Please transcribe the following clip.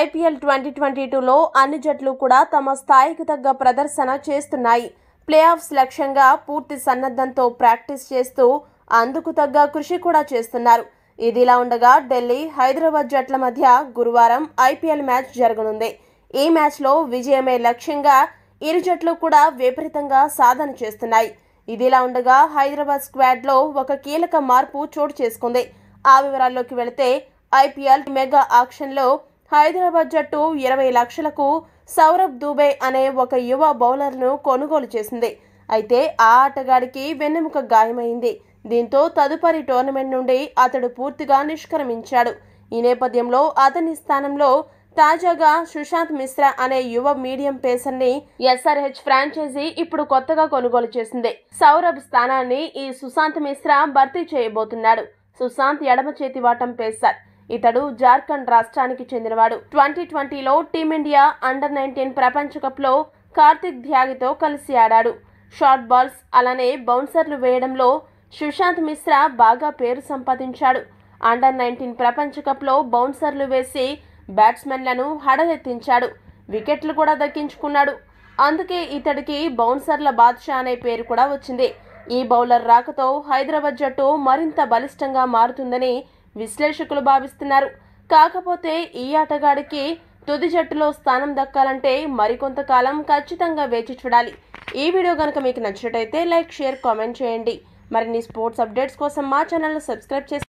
IPL twenty twenty టూలో అన్ని జట్లు కూడా తమ స్థాయికి తగ్గ ప్రదర్శన చేస్తున్నాయి ప్లే ఆఫ్స్ లక్ష్యంగా పూర్తి సన్నద్ధంతో ప్రాక్టీస్ చేస్తూ అందుకు తగ్గ కృషి కూడా చేస్తున్నారు ఇదిలా ఉండగా ఢిల్లీ హైదరాబాద్ జట్ల మధ్య గురువారం ఐపీఎల్ మ్యాచ్ జరగనుంది ఈ మ్యాచ్లో విజయమే లక్ష్యంగా ఇరు జట్లు కూడా విపరీతంగా సాధన చేస్తున్నాయి ఇదిలా ఉండగా హైదరాబాద్ స్క్వాడ్లో ఒక కీలక మార్పు చోటు చేసుకుంది ఆ వివరాల్లోకి వెళితే ఐపీఎల్ మెగా ఆక్షన్లో హైదరాబాద్ జట్టు ఇరవై లక్షలకు సౌరభ్ దుబే అనే ఒక యువ బౌలర్ను కొనుగోలు చేసింది అయితే ఆ ఆటగాడికి వెన్నెముక గాయమైంది దీంతో తదుపరి టోర్నమెంట్ నుండి అతడు పూర్తిగా నిష్క్రమించాడు ఈ నేపథ్యంలో అతని స్థానంలో తాజాగా సుశాంత్ మిశ్రా అనే యువ మీడియం పేసర్ ని ఎస్ఆర్హెచ్ ఫ్రాంచైజీ ఇప్పుడు కొత్తగా కొనుగోలు చేసింది సౌరభ్ స్థానాన్ని ఈ సుశాంత్ మిశ్రా భర్తీ చేయబోతున్నాడు సుశాంత్ ఎడమ చేతి వాటం పేసర్ ఇతడు జార్ఖండ్ రాష్ట్రానికి చెందినవాడు ట్వంటీ ట్వంటీలో టీమిండియా అండర్ నైన్టీన్ ప్రపంచ కప్లో కార్తిక్ ధ్యాగితో కలిసి ఆడాడు షార్ట్ బాల్స్ అలానే బౌన్సర్లు వేయడంలో సుశాంత్ మిశ్రా బాగా పేరు సంపాదించాడు అండర్ నైన్టీన్ ప్రపంచ కప్లో బౌన్సర్లు వేసి బ్యాట్స్మెన్లను హడలెత్తించాడు వికెట్లు కూడా దక్కించుకున్నాడు అందుకే ఇతడికి బౌన్సర్ల బాద్షా అనే పేరు కూడా వచ్చింది ఈ బౌలర్ రాకతో హైదరాబాద్ జట్టు మరింత బలిష్టంగా మారుతుందని విశ్లేషకులు భావిస్తున్నారు కాకపోతే ఈ ఆటగాడికి తుది జట్టులో స్థానం దక్కాలంటే మరికొంతకాలం ఖచ్చితంగా వేచి చూడాలి ఈ వీడియో కనుక మీకు నచ్చినట్టయితే లైక్ షేర్ కామెంట్ చేయండి మరిన్ని స్పోర్ట్స్ అప్డేట్స్ కోసం మా ఛానల్ను సబ్స్క్రైబ్ చేసి